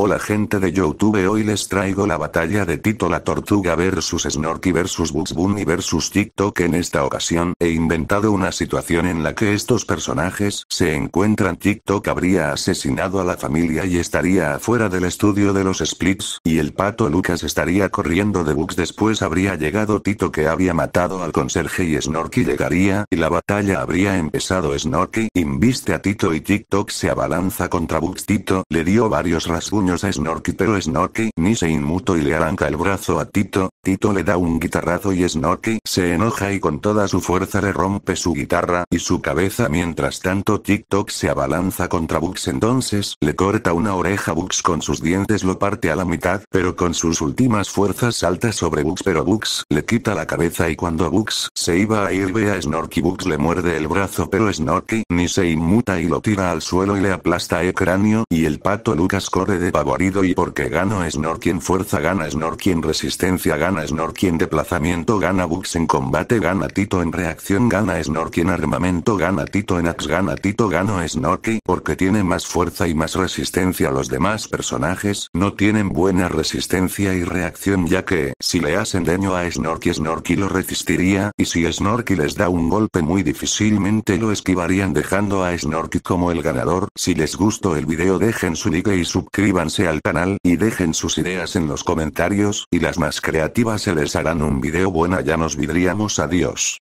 Hola gente de Youtube hoy les traigo la batalla de Tito la Tortuga versus Snorky versus Bugs Bunny versus TikTok en esta ocasión he inventado una situación en la que estos personajes se encuentran TikTok habría asesinado a la familia y estaría afuera del estudio de los Splits, y el pato Lucas estaría corriendo de Bugs después habría llegado Tito que había matado al conserje y Snorky llegaría y la batalla habría empezado Snorky inviste a Tito y TikTok se abalanza contra Bugs Tito le dio varios rasgos es a Snorky pero Snorky ni se inmuto y le arranca el brazo a Tito, Tito le da un guitarrazo y Snorky se enoja y con toda su fuerza le rompe su guitarra y su cabeza mientras tanto TikTok se abalanza contra Bugs entonces le corta una oreja Bugs con sus dientes lo parte a la mitad pero con sus últimas fuerzas salta sobre Bugs pero Bugs le quita la cabeza y cuando Bugs se iba a ir ve a Snorky Bugs le muerde el brazo pero Snorky ni se inmuta y lo tira al suelo y le aplasta el cráneo y el pato Lucas corre de pavorido y porque gano Snorky en fuerza gana Snorky en resistencia gana gana en deplazamiento gana Bugs en combate gana Tito en reacción gana snorky en armamento gana Tito en axe gana Tito gano Snorky porque tiene más fuerza y más resistencia los demás personajes no tienen buena resistencia y reacción ya que si le hacen daño a Snorky Snorky lo resistiría y si Snorky les da un golpe muy difícilmente lo esquivarían dejando a Snorky como el ganador si les gustó el video dejen su like y suscríbanse al canal y dejen sus ideas en los comentarios y las más creativas se les harán un video buena ya nos vidríamos adiós.